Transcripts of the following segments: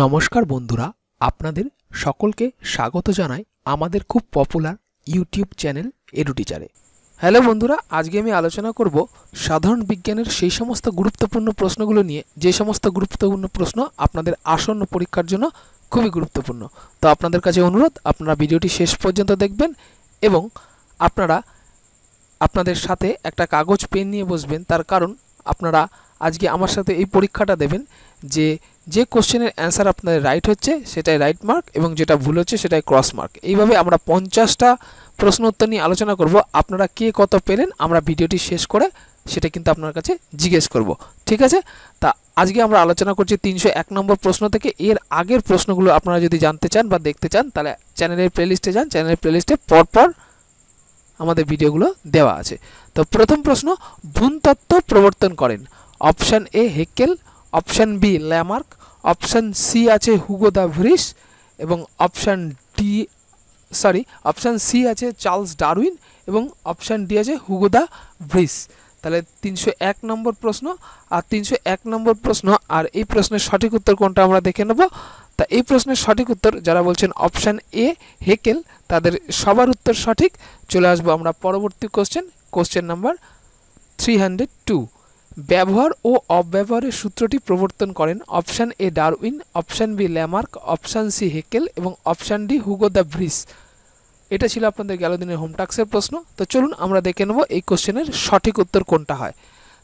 নমস্কার বন্ধুরা আপনাদের সকলকে স্বাগত জানাই আমাদের খুব পপুলার ইউটিউব চ্যানেল এডুটিচারে হ্যালো বন্ধুরা আজকে আমি আলোচনা করব সাধারণ বিজ্ঞানের সেই সমস্ত গুরুত্বপূর্ণ প্রশ্নগুলো নিয়ে যে সমস্ত গুরুত্বপূর্ণ প্রশ্ন আপনাদের আসন্ন পরীক্ষার জন্য খুবই গুরুত্বপূর্ণ তো আপনাদের কাছে অনুরোধ আপনারা ভিডিওটি শেষ পর্যন্ত দেখবেন এবং আপনারা আপনাদের সাথে একটা কাগজ পেন নিয়ে বসবেন তার কারণ আপনারা আজকে আমার সাথে এই পরীক্ষাটা দেবেন যে যে কোশ্চেনের অ্যান্সার আপনাদের রাইট হচ্ছে সেটাই রাইট মার্ক এবং যেটা ভুল হচ্ছে সেটাই ক্রস মার্ক এইভাবে আমরা পঞ্চাশটা প্রশ্ন উত্তর নিয়ে আলোচনা করব আপনারা কে কত পেলেন আমরা ভিডিওটি শেষ করে সেটা কিন্তু আপনার কাছে জিজ্ঞেস করব ঠিক আছে তা আজকে আমরা আলোচনা করছি তিনশো এক নম্বর প্রশ্ন থেকে এর আগের প্রশ্নগুলো আপনারা যদি জানতে চান বা দেখতে চান তাহলে চ্যানেলের প্লেলিস্টে যান চ্যানেলের প্লেলিস্টে পরপর আমাদের ভিডিওগুলো দেওয়া আছে তো প্রথম প্রশ্ন ভূনতত্ত্ব প্রবর্তন করেন option A Haeckel option B Lamarck option C আছে হুগো দ্য ভ্রিস এবং option D sorry option C আছে চার্লস ডারউইন এবং অপশান ডি আছে হুগো দ্য ভ্রিস তাহলে তিনশো এক নম্বর প্রশ্ন আর তিনশো এক নম্বর প্রশ্ন আর এই প্রশ্নের সঠিক উত্তর কোনটা আমরা দেখে নেব তা এই প্রশ্নের সঠিক উত্তর যারা বলছেন অপশান এ হেকেল তাদের সবার উত্তর সঠিক চলে আসবো আমরা পরবর্তী question question number three hundred two ব্যবহার ও অব্যবহারের সূত্রটি প্রবর্তন করেন option A Darwin option B Lamarck option C Haeckel এবং option D Hugo de Vries এটা ছিল আপনাদের গেল দিনের হোমটাক্সের প্রশ্ন তো চলুন আমরা দেখে নেব এই কোশ্চেনের সঠিক উত্তর কোনটা হয়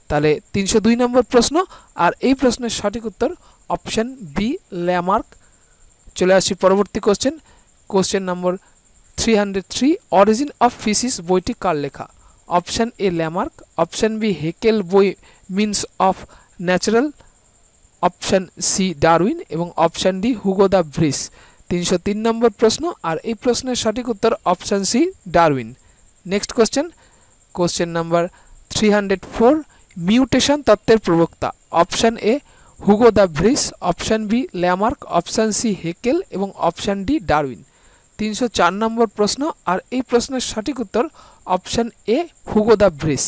তাহলে তিনশো দুই নম্বর প্রশ্ন আর এই প্রশ্নের সঠিক উত্তর অপশান বি ল্যামার্ক চলে আসি পরবর্তী question question number three hundred three origin of species বইটি কার লেখা option A Lamarck option B Haeckel বই means of natural option C Darwin এবং option D Hugo de Vries তিনশো তিন নম্বর প্রশ্ন আর এই প্রশ্নের সঠিক উত্তর option C Darwin next question question number three hundred four mutation তত্ত্বের প্রবক্তা option A Hugo de Vries option B Lamarck option C Haeckel এবং অপশান ডি ডারউইন তিনশো চার নম্বর প্রশ্ন আর এই প্রশ্নের সঠিক উত্তর option A Hugo de Vries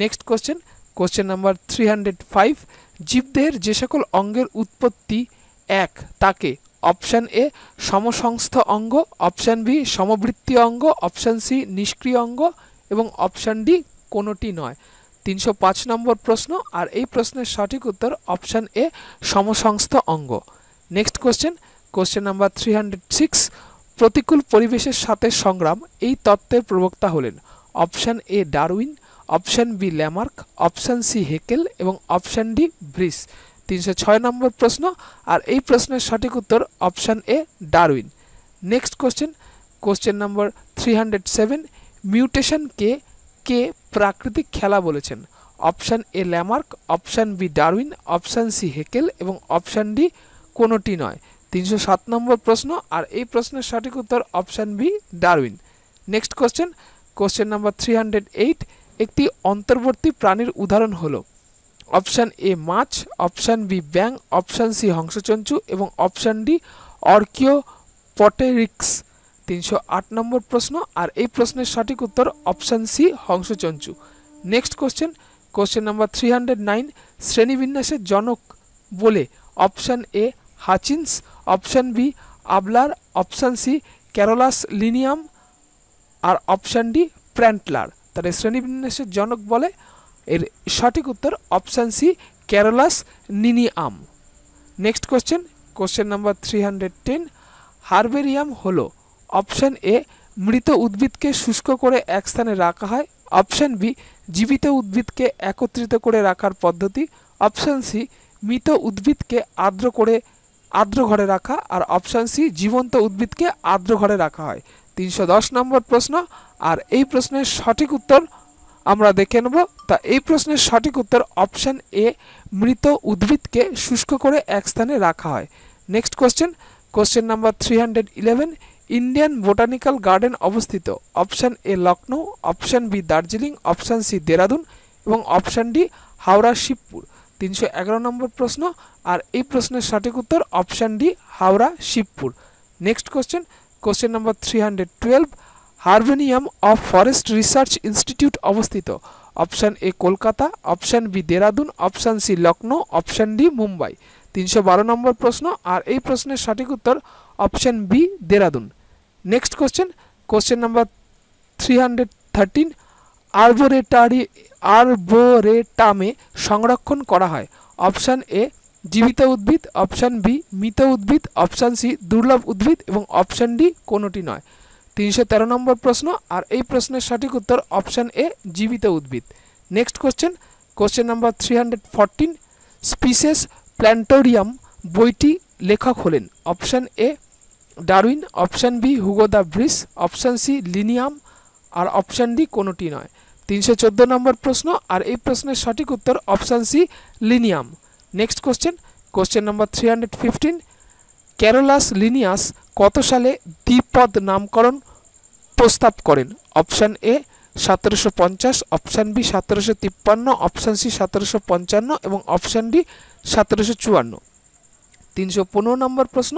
next question question number three hundred five জীবদেহের যে সকল অঙ্গের উৎপত্তি এক তাকে অপশান এ সমসংস্থ অঙ্গ অপশান বি সমবৃত্তি অঙ্গ অপশান সি নিষ্ক্রিয় অঙ্গ এবং অপশান ডি কোনোটি নয় তিনশো পাঁচ নম্বর প্রশ্ন আর এই প্রশ্নের সঠিক উত্তর অপশান এ সমসংস্থ অঙ্গ next question question number three hundred six প্রতিকূল পরিবেশের সাথে সংগ্রাম এই তত্ত্বের প্রবক্তা হলেন option A Darwin option B Lamarck option C Haeckel এবং অপশান ডি ব্রিস তিনশো ছয় নম্বর প্রশ্ন আর এই প্রশ্নের সঠিক উত্তর option A Darwin next question question number three hundred seven মিউটেশনকে কে প্রাকৃতিক খেলা বলেছেন option A Lamarck option B Darwin option C Haeckel এবং অপশান ডি কোনোটি নয় তিনশো সাত নম্বর প্রশ্ন আর এই প্রশ্নের সঠিক উত্তর option B Darwin next question question নম্বর থ্রি হান্ড্রেড এইট একটি অন্তর্বর্তী প্রাণীর উদাহরণ হলো অপশান এ মাছ অপশান বি ব্যাং অপশান সি হংসচঞ্চু এবং অপশান ডি অর্কিও পটেরিক্স তিনশো আট নম্বর প্রশ্ন আর এই প্রশ্নের সঠিক উত্তর অপশান সি হংসচঞ্চু next question question number three hundred nine শ্রেণীবিন্যাসের জনক বলে option A Hutchins option B আবলার অপশান সি ক্যারোলাস লিনিয়াম আর অপশান ডি প্র্যান্টলার তাহলে শ্রেণীবিন্যাসের জনক বলে এর সঠিক উত্তর অপশান সি ক্যারোলাস নিনি আম next question question number three hundred ten herbarium হল অপশান এ মৃত উদ্ভিদকে শুষ্ক করে এক স্থানে রাখা হয় অপশান বি জীবিত উদ্ভিদকে একত্রিত করে রাখার পদ্ধতি অপশান সি মৃত উদ্ভিদকে আর্দ্র করে আর্দ্র ঘরে রাখা আর অপশান সি জীবন্ত উদ্ভিদকে আর্দ্র ঘরে রাখা হয় তিনশো নম্বর প্রশ্ন আর এই প্রশ্নের সঠিক উত্তর আমরা দেখে নেব তা এই প্রশ্নের সঠিক উত্তর অপশান এ মৃত উদ্ভিদকে শুষ্ক করে এক স্থানে রাখা হয় next question question number three hundred eleven Indian botanical garden অবস্থিত option A Lucknow option B Darjeeling option C Dehradun এবং অপশান ডি হাওড়া শিবপুর তিনশো এগারো নম্বর প্রশ্ন আর এই প্রশ্নের সঠিক উত্তর option D Howrah Shibpur next question question number three hundred twelve herbarium of forest research institute অবস্থিত option A Kolkata option B Dehradun option C Lucknow option D Mumbai তিনশো বারো নম্বর প্রশ্ন আর এই প্রশ্নের সঠিক উত্তর option B Dehradun next question question number three hundred thirteen আরবোরেটারি আরবোরেটামে সংরক্ষণ করা হয় অপশান এ জীবিত উদ্ভিদ অপশান বি মৃত উদ্ভিদ অপশান সি দুর্লভ উদ্ভিদ এবং অপশান ডি কোনোটি নয় তিনশো তেরো নম্বর প্রশ্ন আর এই প্রশ্নের সঠিক উত্তর অপশান এ জীবিত উদ্ভিদ next question question number three hundred fourteen species plantarum বইটি লেখক হলেন option A Darwin option B Hugo de Vries option C Linnaeus আর অপশান ডি কোনোটি নয় তিনশো চোদ্দো নম্বর প্রশ্ন আর এই প্রশ্নের সঠিক উত্তর option C Linnaeus next question question number three hundred fifteen Carolus Linnaeus কত সালে দ্বিপদ নামকরণ প্রস্তাব করেন অপশান এ সতেরোশো পঞ্চাশ অপশান বি সতেরোশো তিপ্পান্ন অপশান সি সতেরোশো পঞ্চান্ন এবং অপশান ডি সতেরোশো চুয়ান্ন তিনশো পনেরো নম্বর প্রশ্ন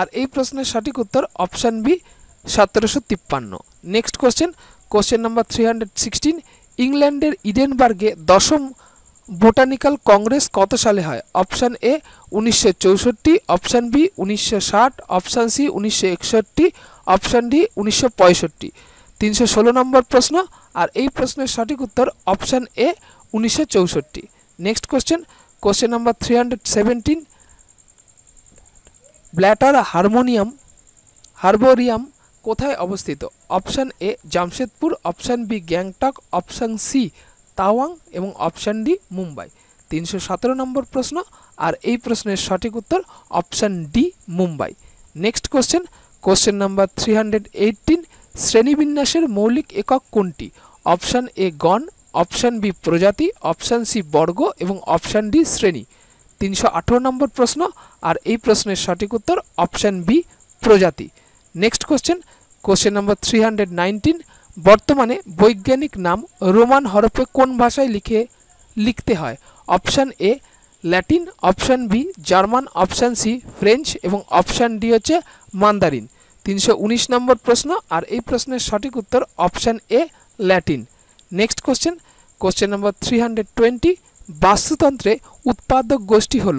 আর এই প্রশ্নের সঠিক উত্তর অপশান বি সতেরোশো তিপ্পান্ন next question question number three hundred sixteen ইংল্যান্ডের ইডেনবার্গে দশম বোটানিক্যাল কংগ্রেস কত সালে হয় অপশান এ উনিশশো চৌষট্টি অপশান বি উনিশশো ষাট অপশান সি উনিশশো একষট্টি অপশান ডি উনিশশো পঁয়ষট্টি তিনশো ষোলো নম্বর প্রশ্ন আর এই প্রশ্নের সঠিক উত্তর অপশান এ উনিশশো চৌষট্টি next question question number three hundred seventeen Blatter harmonium herbarium কোথায় অবস্থিত option A Jamshedpur option B Gangtok option C Tawang এবং অপশান ডি মুম্বাই তিনশো সতেরো নম্বর প্রশ্ন আর এই প্রশ্নের সঠিক উত্তর option D Mumbai next question question number three hundred eighteen শ্রেণীবিন্যাসের মৌলিক একক কোনটি অপশান এ গণ অপশান বি প্রজাতি অপশান সি বর্গ এবং অপশান ডি শ্রেণী তিনশো আঠেরো নম্বর প্রশ্ন আর এই প্রশ্নের সঠিক উত্তর অপশান বি প্রজাতি নেক্সট কোশ্চেন কোশ্চেন নম্বর থ্রি হান্ড্রেড নাইনটিন বর্তমানে বৈজ্ঞানিক নাম রোমান হরফে কোন ভাষায় লিখে লিখতে হয় option A Latin option B German option C French এবং অপশান ডি হচ্ছে মান্দারিন তিনশো নম্বর প্রশ্ন আর এই প্রশ্নের সঠিক উত্তর option A Latin next question question number three hundred twenty বাস্তুতন্ত্রে উৎপাদক গোষ্ঠী হল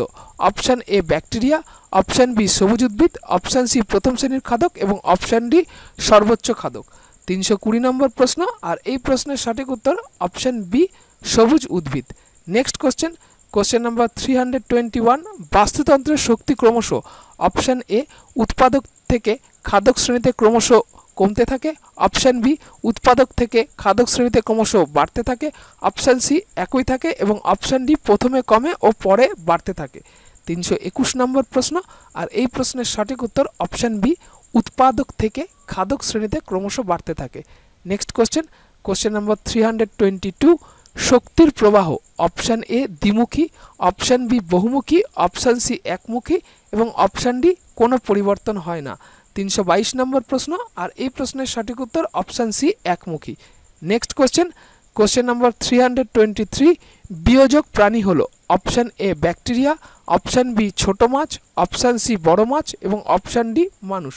option A bacteria option B সবুজ উদ্ভিদ অপশান সি প্রথম শ্রেণীর খাদক এবং অপশান ডি সর্বোচ্চ খাদক তিনশো কুড়ি নম্বর প্রশ্ন আর এই প্রশ্নের সঠিক উত্তর অপশান বি সবুজ উদ্ভিদ next question question number three hundred twenty one বাস্তুতন্ত্রের শক্তি ক্রমশ অপশান এ উৎপাদক থেকে খাদক শ্রেণীতে ক্রমশ কমতে থাকে অপশান বি উৎপাদক থেকে খাদক শ্রেণীতে ক্রমশ বাড়তে থাকে অপশান সি একই থাকে এবং অপশান ডি প্রথমে কমে ও পরে বাড়তে থাকে তিনশো একুশ নম্বর প্রশ্ন আর এই প্রশ্নের সঠিক উত্তর অপশান বি উৎপাদক থেকে খাদক শ্রেণীতে ক্রমশ বাড়তে থাকে নেক্সট কোশ্চেন কোশ্চেন নম্বর থ্রি হান্ড্রেড টোয়েন্টি টু শক্তির প্রবাহ অপশান এ দ্বিমুখী অপশান বি বহুমুখী অপশান সি একমুখী এবং অপশান ডি কোনো পরিবর্তন হয় না তিনশো বাইশ নম্বর প্রশ্ন আর এই প্রশ্নের সঠিক উত্তর অপশান সি একমুখী নেক্সট কোশ্চেন কোশ্চেন নম্বর থ্রি হান্ড্রেড টোয়েন্টি থ্রি বিয়োজক প্রাণী হলো option A bacteria option B ছোট মাছ অপশান সি বড় মাছ এবং অপশান ডি মানুষ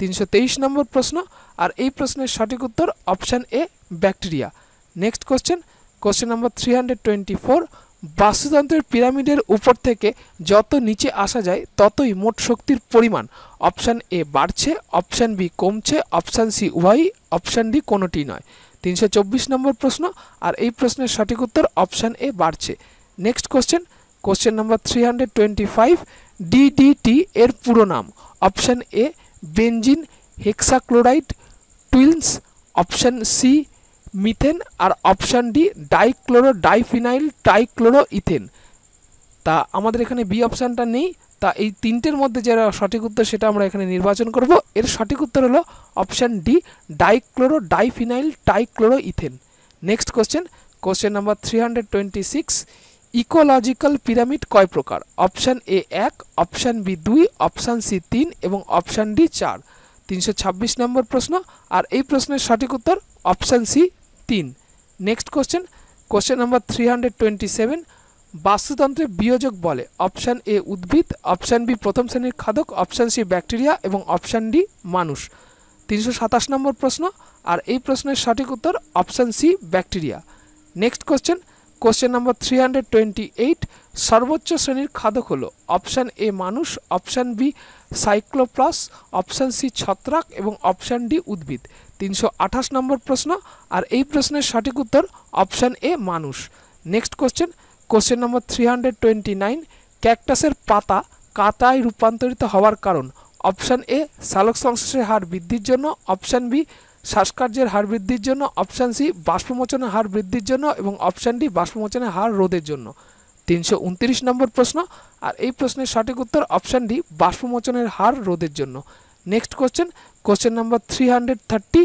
তিনশো নম্বর প্রশ্ন আর এই প্রশ্নের সঠিক উত্তর option A bacteria next question question number three hundred twenty four বাস্তুতন্ত্রের পিরামিডের উপর থেকে যত নিচে আসা যায় ততই মোট শক্তির পরিমাণ অপশান এ বাড়ছে অপশান বি কমছে অপশান সি উভয়ই অপশান ডি কোনোটি নয় তিনশো চব্বিশ নম্বর প্রশ্ন আর এই প্রশ্নের সঠিক উত্তর অপশান এ বাড়ছে নেক্সট কোশ্চেন কোশ্চেন নম্বর three hundred twenty five DDT এর পুরো নাম অপশান এ বেঞ্জিন হেক্সাক্লোরাইড টুইলস অপশান সি মিথেন আর option D dichloro diphenyl trichloro ethane তা আমাদের এখানে বি অপশানটা নেই তা এই তিনটের মধ্যে যারা সঠিক উত্তর সেটা আমরা এখানে নির্বাচন করব এর সঠিক উত্তর হলো option D dichloro diphenyl trichloro ethane next question question number three hundred twenty six ecological pyramid কয় প্রকার অপশান এ এক অপশান বি দুই অপশান সি তিন এবং অপশান ডি চার তিনশো ছাব্বিশ নম্বর প্রশ্ন আর এই প্রশ্নের সঠিক উত্তর অপশান সি তিন next question question number three hundred twenty seven বাস্তুতন্ত্রে বিয়োজক বলে অপশান এ উদ্ভিদ অপশান বি প্রথম শ্রেণীর খাদক অপশান সি ব্যাকটেরিয়া এবং অপশান ডি মানুষ তিনশো সাতাশ নম্বর প্রশ্ন আর এই প্রশ্নের সঠিক উত্তর option C bacteria next question question number three hundred twenty eight সর্বোচ্চ শ্রেণীর খাদক হলো অপশান এ মানুষ অপশান বি সাইক্লোপ্লাস অপশান সি ছত্রাক এবং অপশান ডি উদ্ভিদ তিনশো আঠাশ নম্বর প্রশ্ন আর এই প্রশ্নের সঠিক উত্তর অপশান এ মানুষ নেক্সট কোশ্চেন কোশ্চেন নম্বর থ্রি হান্ড্রেড টোয়েন্টি নাইন ক্যাকটাসের পাতা কাতায় রূপান্তরিত হওয়ার কারণ অপশান এ সংশ্লেষের হার বৃদ্ধির জন্য অপশান বি শ্বাসকার্যের হার বৃদ্ধির জন্য অপশান সি বাষ্পমোচনের হার বৃদ্ধির জন্য এবং অপশান ডি বাষ্পমোচনের হার রোধের জন্য তিনশো উনত্রিশ নম্বর প্রশ্ন আর এই প্রশ্নের সঠিক উত্তর অপশান ডি বাষ্পমোচনের হার রোধের জন্য next question question number three hundred thirty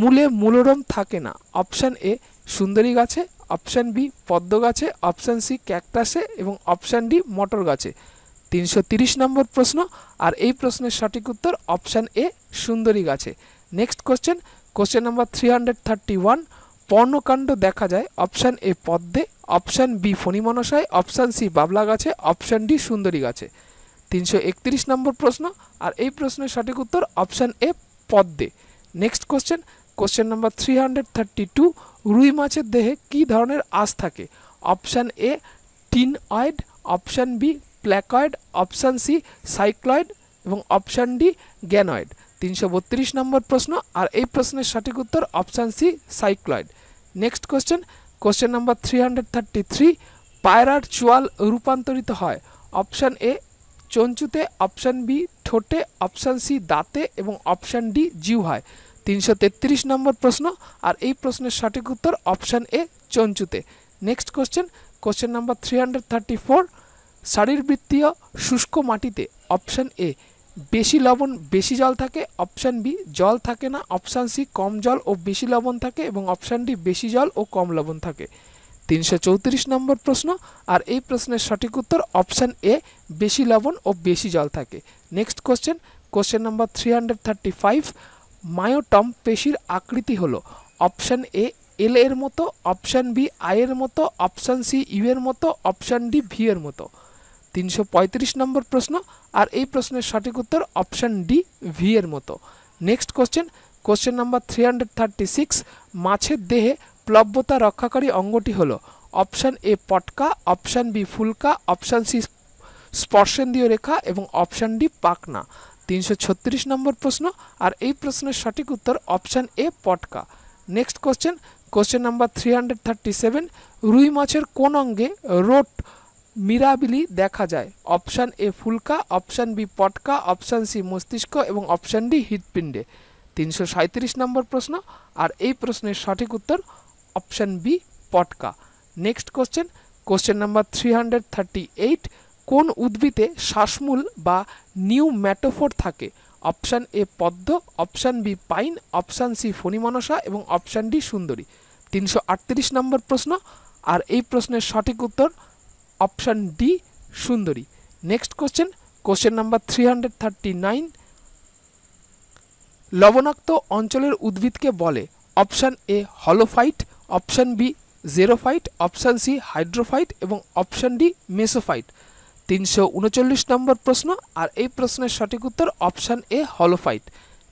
মূলে মূলরম থাকে না অপশান এ সুন্দরী গাছে অপশান বি পদ্ম গাছে অপশান সি ক্যাকটাসে এবং অপশান ডি মটর গাছে তিনশো তিরিশ নম্বর প্রশ্ন আর এই প্রশ্নের সঠিক উত্তর অপশান এ সুন্দরী গাছে next question question number three hundred thirty one পর্ণকাণ্ড দেখা যায় অপশান এ পদ্মে অপশান বি ফণিমানসায় অপশান সি বাবলা গাছে অপশান ডি সুন্দরী গাছে তিনশো একত্রিশ নম্বর প্রশ্ন আর এই প্রশ্নের সঠিক উত্তর অপশান এ পদ্মে next question question number three hundred thirty two রুই মাছের দেহে কী ধরনের আঁশ থাকে option A ctenoid option B placoid option C cycloid এবং অপশান ডি গ্যানয়েড তিনশো বত্রিশ নম্বর প্রশ্ন আর এই প্রশ্নের সঠিক উত্তর option C cycloid next question question number three hundred thirty three পায়রার চোয়াল রূপান্তরিত হয় অপশান এ চঞ্চুতে অপশান বি ঠোঁটে অপশান সি দাঁতে এবং অপশান ডি জিউ হয় তিনশো তেত্রিশ নম্বর প্রশ্ন আর এই প্রশ্নের সঠিক উত্তর অপশান এ চঞ্চুতে next question question number three hundred thirty four শারীরবৃত্তীয় শুষ্ক মাটিতে অপশান এ বেশি লবণ বেশি জল থাকে অপশান বি জল থাকে না অপশান সি কম জল ও বেশি লবণ থাকে এবং অপশান ডি বেশি জল ও কম লবণ থাকে তিনশো চৌত্রিশ নম্বর প্রশ্ন আর এই প্রশ্নের সঠিক উত্তর অপশান এ বেশি লবণ ও বেশি জল থাকে next question question number three hundred thirty five myotome পেশির আকৃতি হলো অপশান এ এল এর মতো অপশান বি আই এর মতো অপশান সি ইউ এর মতো অপশান ডি ভি এর মতো তিনশো নম্বর প্রশ্ন আর এই প্রশ্নের সঠিক উত্তর অপশান ডি ভি এর মতো next question question number three মাছের দেহে প্লব্যতা রক্ষাকারী অঙ্গটি হল অপশান এ পটকা অপশান বি ফুলকা অপশান সি স্পর্শেন্দ্রীয় রেখা এবং অপশান ডি পাকনা তিনশো নম্বর প্রশ্ন আর এই প্রশ্নের সঠিক উত্তর অপশান এ পটকা next question question number three রুই মাছের কোন অঙ্গে রোট মিরাবিলি দেখা যায় অপশান এ ফুলকা অপশান বি পটকা অপশান সি মস্তিষ্ক এবং অপশান ডি হৃৎপিণ্ডে তিনশো সাঁত্রিশ নম্বর প্রশ্ন আর এই প্রশ্নের সঠিক উত্তর অপশান বি পটকা next question question number three hundred thirty eight কোন উদ্ভিদে শ্বাসমূল বা নিউ ম্যাটোফোর থাকে অপশান এ পদ্ম option B pine option C ফণিমানসা এবং অপশান ডি সুন্দরী তিনশো আটত্রিশ নম্বর প্রশ্ন আর এই প্রশ্নের সঠিক উত্তর অপশান ডি সুন্দরী next question question number three hundred thirty nine লবণাক্ত অঞ্চলের উদ্ভিদকে বলে option A halophyte option B xerophyte option C hydrophyte এবং অপশান ডি মেসোফাইট তিনশো উনচল্লিশ নম্বর প্রশ্ন আর এই প্রশ্নের সঠিক উত্তর option A halophyte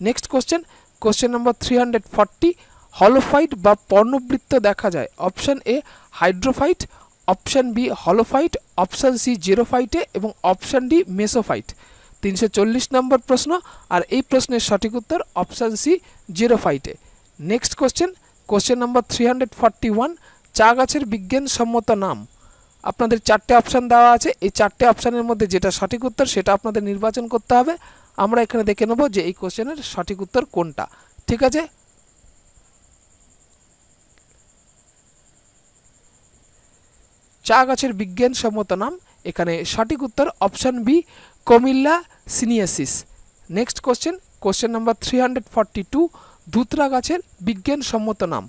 next question question number three hundred forty halophyte বা পর্ণবৃত্ত দেখা যায় option A hydrophyte option B halophyte option C জেরোফাইটে এবং অপশান ডি মেসোফাইট তিনশো চল্লিশ নম্বর প্রশ্ন আর এই প্রশ্নের সঠিক উত্তর অপশান সি জেরোফাইটে নেক্সট কোশ্চেন কোশ্চেন নম্বর থ্রি হান্ড্রেড ফর্টি ওয়ান চা গাছের বিজ্ঞানসম্মত নাম আপনাদের চারটে অপশান দেওয়া আছে এই চারটে অপশানের মধ্যে যেটা সঠিক উত্তর সেটা আপনাদের নির্বাচন করতে হবে আমরা এখানে দেখে নেব যে এই কোশ্চেনের সঠিক উত্তর কোনটা ঠিক আছে চা গাছের বিজ্ঞানসম্মত নাম এখানে সঠিক উত্তর অপশান বি কমিল্লা সিনিয়াসিস next question question number three hundred forty two ধুতরা গাছের বিজ্ঞানসম্মত নাম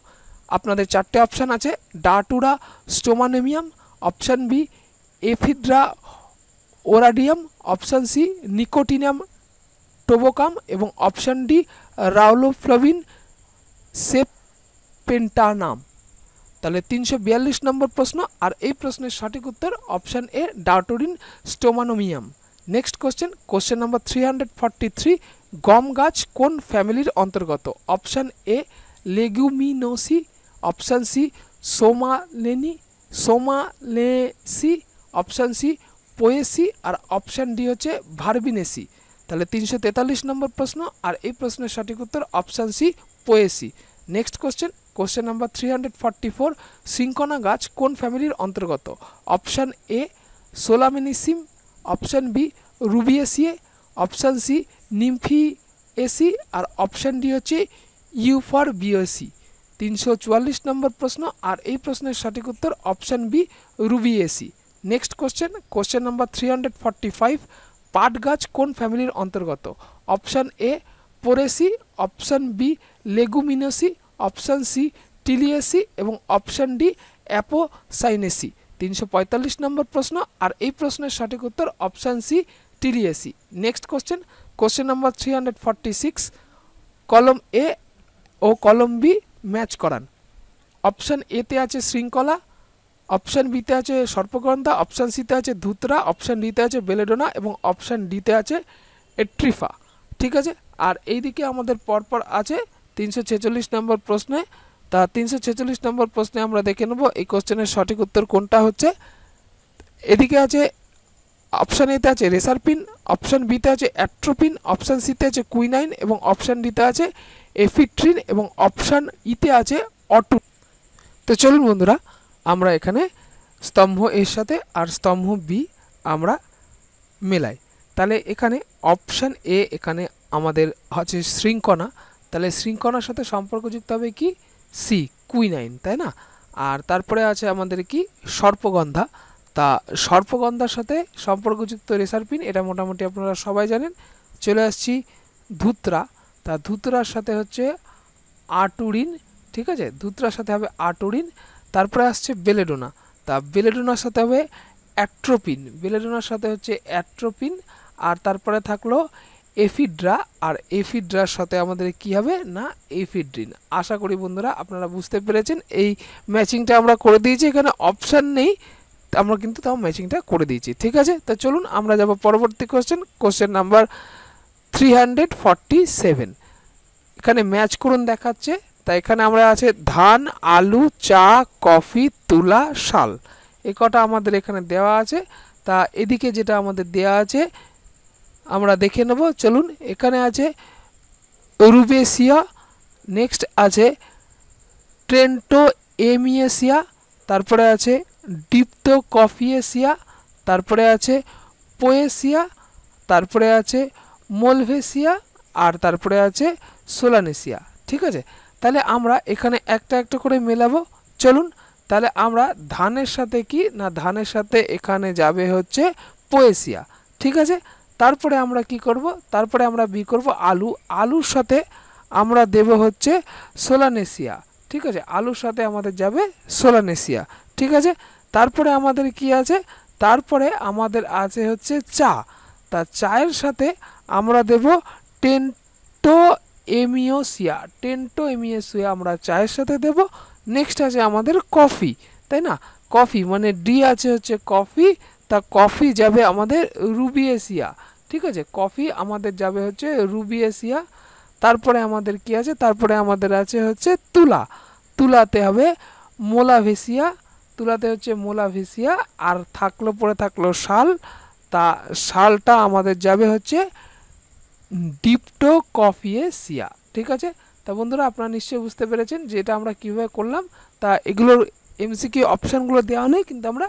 আপনাদের চারটে অপশান আছে ডাটুরা স্টোমানেমিয়াম অপশান বি এফিড্রা ওরাডিয়াম অপশান সি নিকোটিনাম টোবোকাম এবং অপশান ডি রাউলোফ্লোভিন সেপেন্টানাম তাহলে তিনশো বিয়াল্লিশ নম্বর প্রশ্ন আর এই প্রশ্নের সঠিক উত্তর অপশান এ ডাউটোরিন স্টোমানোমিয়াম নেক্সট কোশ্চেন কোশ্চেন নম্বর থ্রি হান্ড্রেড ফর্টি থ্রি গম গাছ কোন ফ্যামিলির অন্তর্গত অপশান এ লেগুমিনোসি অপশান সি সোমালেনি সোমালেসি অপশান সি পোয়েসি আর অপশান ডি হচ্ছে ভার্বিনেসি তাহলে তিনশো তেতাল্লিশ নম্বর প্রশ্ন আর এই প্রশ্নের সঠিক উত্তর অপশান সি পোয়েসি next question question number three hundred forty four সিঙ্কনা গাছ কোন ফ্যামিলির অন্তর্গত অপশান এ সোলামিনিসিম অপশান বি রুবিএসিএ অপশান সি নিমফি এসি আর অপশান ডি হচ্ছে ইউ ফর বিওসি তিনশো চুয়াল্লিশ নম্বর প্রশ্ন আর এই প্রশ্নের সঠিক উত্তর অপশান বি রুবিএসি next question question number three hundred forty five পাট গাছ কোন ফ্যামিলির অন্তর্গত অপশান এ পোরেসি অপশান বি লেগুমিনোসি অপশান সি টিলিয়েসি এবং অপশান ডি অ্যাপোসাইনেসি তিনশো পঁয়তাল্লিশ নম্বর প্রশ্ন আর এই প্রশ্নের সঠিক উত্তর অপশান সি টিলিয়াসি নেক্সট কোশ্চেন কোশ্চেন নম্বর থ্রি হান্ড্রেড ফর্টি সিক্স কলম এ ও কলম বি ম্যাচ করান অপশান এতে আছে শৃঙ্খলা অপশান বিতে আছে সর্পগ্রন্থা অপশান সিতে আছে ধুতরা অপশান ডিতে আছে বেলেডোনা এবং অপশান ডিতে আছে এট্রিফা ঠিক আছে আর এইদিকে আমাদের পরপর আছে তিনশো ছেচল্লিশ নম্বর প্রশ্নে তা তিনশো ছেচল্লিশ নম্বর প্রশ্নে আমরা দেখে নেব এই কোশ্চেনের সঠিক উত্তর কোনটা হচ্ছে এদিকে আছে অপশান এতে আছে রেসারপিন অপশান বিতে আছে অ্যাট্রোপিন অপশান সিতে আছে কুইনাইন এবং অপশান ডিতে আছে এফিট্রিন এবং অপশান ইতে e আছে অটু তো চলুন বন্ধুরা আমরা এখানে স্তম্ভ এর সাথে আর স্তম্ভ বি আমরা মেলাই তাহলে এখানে অপশান এ এখানে আমাদের হচ্ছে শৃঙ্খনা তাহলে শৃঙ্খলার সাথে সম্পর্কযুক্ত হবে কি সি কুইনাইন তাই না আর তারপরে আছে আমাদের কি সর্পগন্ধা তা সর্পগন্ধার সাথে সম্পর্কযুক্ত রেসারপিন এটা মোটামুটি আপনারা সবাই জানেন চলে আসছি ধুতরা তা ধুতরার সাথে হচ্ছে আটুরিন ঠিক আছে ধুতরার সাথে হবে আটুরিন তারপরে আসছে বেলেডোনা তা বেলেডোনার সাথে হবে অ্যাট্রোপিন বেলেডোনার সাথে হচ্ছে অ্যাট্রোপিন আর তারপরে থাকলো এফিড্রা আর এফিড্রার সাথে আমাদের কি হবে না এফিড্রিন আশা করি বন্ধুরা আপনারা বুঝতে পেরেছেন এই ম্যাচিংটা আমরা করে দিয়েছি এখানে অপশান নেই আমরা কিন্তু তাও ম্যাচিংটা করে দিয়েছি ঠিক আছে তা চলুন আমরা যাব পরবর্তী question question number three hundred forty seven এখানে ম্যাচ করুন দেখাচ্ছে তা এখানে আমরা আছে ধান আলু চা কফি তুলা শাল এ কটা আমাদের এখানে দেওয়া আছে তা এদিকে যেটা আমাদের দেওয়া আছে আমরা দেখে নেব চলুন এখানে আছে রুবেসিয়া নেক্সট আছে ট্রেন্টো এমিয়েসিয়া তারপরে আছে ডিপ্তো কফিয়েসিয়া তারপরে আছে পোয়েসিয়া তারপরে আছে মোলভেশিয়া আর তারপরে আছে সোলানেসিয়া ঠিক আছে তাহলে আমরা এখানে একটা একটা করে মেলাবো চলুন তাহলে আমরা ধানের সাথে কি না ধানের সাথে এখানে যাবে হচ্ছে পোয়েসিয়া ঠিক আছে তারপরে আমরা কি করব তারপরে আমরা বি করব আলু আলুর সাথে আমরা দেব হচ্ছে সোলানেসিয়া ঠিক আছে আলুর সাথে আমাদের যাবে সোলানেসিয়া ঠিক আছে তারপরে আমাদের কি আছে তারপরে আমাদের আছে হচ্ছে চা তা চায়ের সাথে আমরা দেব টেন্টো এমিওসিয়া টেন্টো এমিওসিয়া আমরা চায়ের সাথে দেব নেক্সট আছে আমাদের কফি তাই না কফি মানে ডি আছে হচ্ছে কফি তা কফি যাবে আমাদের রুবিয়েসিয়া ঠিক আছে কফি আমাদের যাবে হচ্ছে রুবিয়েসিয়া তারপরে আমাদের কি আছে তারপরে আমাদের আছে হচ্ছে তুলা তুলাতে হবে মোলাভেসিয়া তুলাতে হচ্ছে মোলাভেসিয়া আর থাকলো পরে থাকলো শাল তা শালটা আমাদের যাবে হচ্ছে ডিপটো কফিয়েসিয়া ঠিক আছে তা বন্ধুরা আপনারা নিশ্চয়ই বুঝতে পেরেছেন যে এটা আমরা কীভাবে করলাম তা এগুলোর এমসিকিউ অপশানগুলো দেওয়া নেই কিন্তু আমরা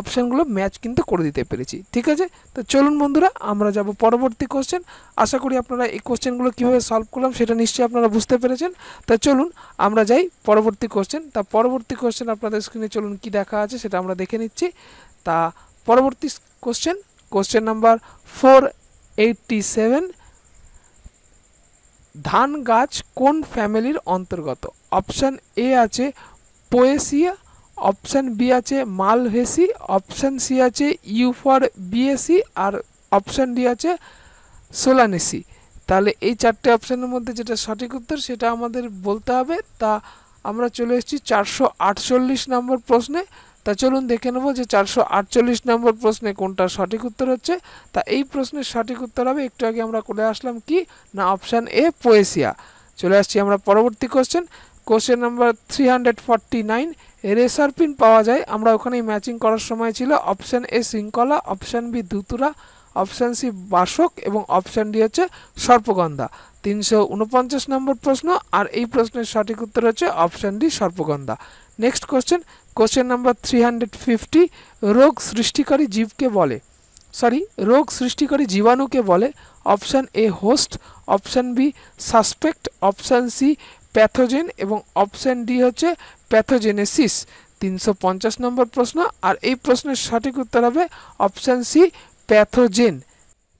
অপশানগুলো ম্যাচ কিন্তু করে দিতে পেরেছি ঠিক আছে তো চলুন বন্ধুরা আমরা যাব পরবর্তী কোশ্চেন আশা করি আপনারা এই কোশ্চেনগুলো কীভাবে সলভ করলাম সেটা নিশ্চয়ই আপনারা বুঝতে পেরেছেন তা চলুন আমরা যাই পরবর্তী কোশ্চেন তা পরবর্তী কোশ্চেন আপনাদের স্ক্রিনে চলুন কি দেখা আছে সেটা আমরা দেখে নিচ্ছি তা পরবর্তী question question number four seven ধান গাছ কোন ফ্যামিলির অন্তর্গত অপশান এ আছে পোয়েসিয়া অপশান বি আছে মাল হেসি অপশান সি আছে ইউ ফর বিএসি আর অপশান ডি আছে সোলানেসি তাহলে এই চারটে অপশানের মধ্যে যেটা সঠিক উত্তর সেটা আমাদের বলতে হবে তা আমরা চলে এসেছি চারশো আটচল্লিশ নম্বর প্রশ্নে তা চলুন দেখে নেব যে চারশো আটচল্লিশ নম্বর প্রশ্নে কোনটা সঠিক উত্তর হচ্ছে তা এই প্রশ্নের সঠিক উত্তর হবে একটু আগে আমরা করে আসলাম কি না অপশান এ পোয়েসিয়া চলে আসছি আমরা পরবর্তী question question number three hundred forty nine reserpine পাওয়া যায় আমরা ওখানে ম্যাচিং করার সময় ছিল অপশান এ শৃঙ্খলা অপশান বি দুতুরা অপশান সি বাসক এবং অপশান ডি হচ্ছে সর্পগন্ধা তিনশো উনপঞ্চাশ নম্বর প্রশ্ন আর এই প্রশ্নের সঠিক উত্তর হচ্ছে অপশান ডি সর্পগন্ধা next question question number three hundred fifty রোগ সৃষ্টিকারী জীবকে বলে সরি রোগ সৃষ্টিকারী জীবাণুকে বলে option A host option B suspect option C pathogen এবং অপশান ডি হচ্ছে প্যাথোজেনেসিস তিনশো পঞ্চাশ নম্বর প্রশ্ন আর এই প্রশ্নের সঠিক উত্তর হবে অপশান সি প্যাথোজেন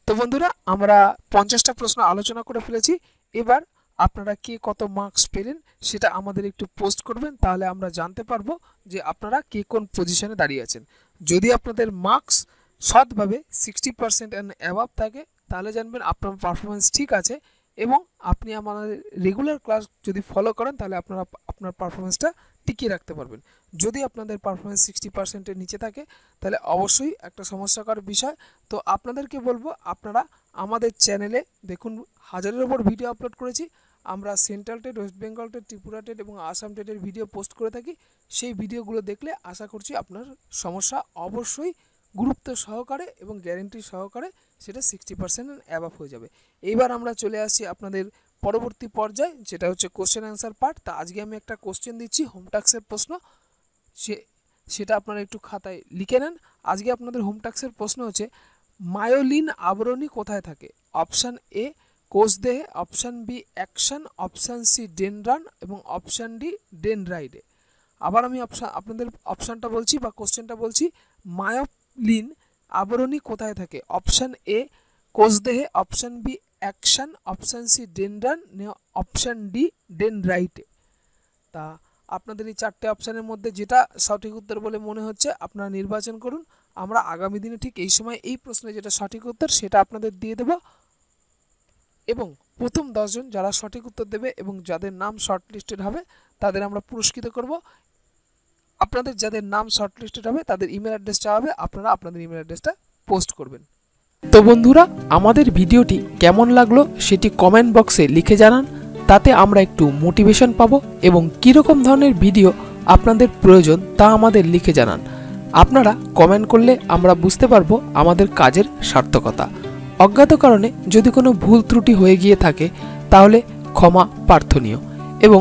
তো বন্ধুরা আমরা পঞ্চাশটা প্রশ্ন আলোচনা করে ফেলেছি এবার আপনারা কে কত মার্কস পেলেন সেটা আমাদের একটু পোস্ট করবেন তাহলে আমরা জানতে পারবো যে আপনারা কে কোন পজিশনে দাঁড়িয়ে আছেন যদি আপনাদের মার্কস সৎভাবে সিক্সটি পার্সেন্ট অ্যান্ড অ্যাভাব থাকে তাহলে জানবেন আপনার পারফরমেন্স ঠিক আছে এবং আপনি আমাদের রেগুলার ক্লাস যদি ফলো করেন তাহলে আপনারা আপনার পারফরমেন্সটা টিকিয়ে রাখতে পারবেন যদি আপনাদের পারফরমেন্স সিক্সটি পার্সেন্টের নিচে থাকে তাহলে অবশ্যই একটা সমস্যাকর বিষয় তো আপনাদেরকে বলবো আপনারা আমাদের চ্যানেলে দেখুন হাজারের ওপর ভিডিও আপলোড করেছি আমরা central TET West Bengal TET Tripura TET এবং আসাম টেটের ভিডিও পোস্ট করে থাকি সেই ভিডিওগুলো দেখলে আশা করছি আপনার সমস্যা অবশ্যই গুরুত্ব সহকারে এবং গ্যারেন্টি সহকারে সেটা সিক্সটি পার্সেন্ট অ্যাভাব হয়ে যাবে এইবার আমরা চলে আসি আপনাদের পরবর্তী পর্যায়ে যেটা হচ্ছে কোশ্চেন অ্যান্সার পার্ট তা আজকে আমি একটা কোশ্চেন দিচ্ছি হোমটাক্সের প্রশ্ন সে সেটা আপনারা একটু খাতায় লিখে নেন আজকে আপনাদের হোমটাক্সের প্রশ্ন হচ্ছে মায়োলিন আবরণী কোথায় থাকে অপশান এ কোষ দেহে option B axon option C dendron এবং অপশান ডি ডেনরাইডে আবার আমি অপশান আপনাদের অপশানটা বলছি বা কোশ্চেনটা বলছি মায়োপ লিন আবরণী কোথায় থাকে অপশান এ কোষদেহে option B axon option C dendron option D রাইটে তা আপনাদের এই চারটে অপশানের মধ্যে যেটা সঠিক উত্তর বলে মনে হচ্ছে আপনারা নির্বাচন করুন আমরা আগামী দিনে ঠিক এই সময় এই প্রশ্নে যেটা সঠিক উত্তর সেটা আপনাদের দিয়ে দেব এবং প্রথম দশজন যারা সঠিক উত্তর দেবে এবং যাদের নাম শর্ট লিস্টেড হবে তাদের আমরা পুরস্কৃত করব আপনাদের যাদের নাম শর্টলিস্টেড হবে তাদের ইমেল অ্যাড্রেসটা হবে আপনারা আপনাদের ইমেল অ্যাড্রেসটা পোস্ট করবেন তো বন্ধুরা আমাদের ভিডিওটি কেমন লাগলো সেটি কমেন্ট বক্সে লিখে জানান তাতে আমরা একটু মোটিভেশন পাবো এবং কীরকম ধরনের ভিডিও আপনাদের প্রয়োজন তা আমাদের লিখে জানান আপনারা কমেন্ট করলে আমরা বুঝতে পারবো আমাদের কাজের সার্থকতা অজ্ঞাত কারণে যদি কোনো ভুল ত্রুটি হয়ে গিয়ে থাকে তাহলে ক্ষমা প্রার্থনীয় এবং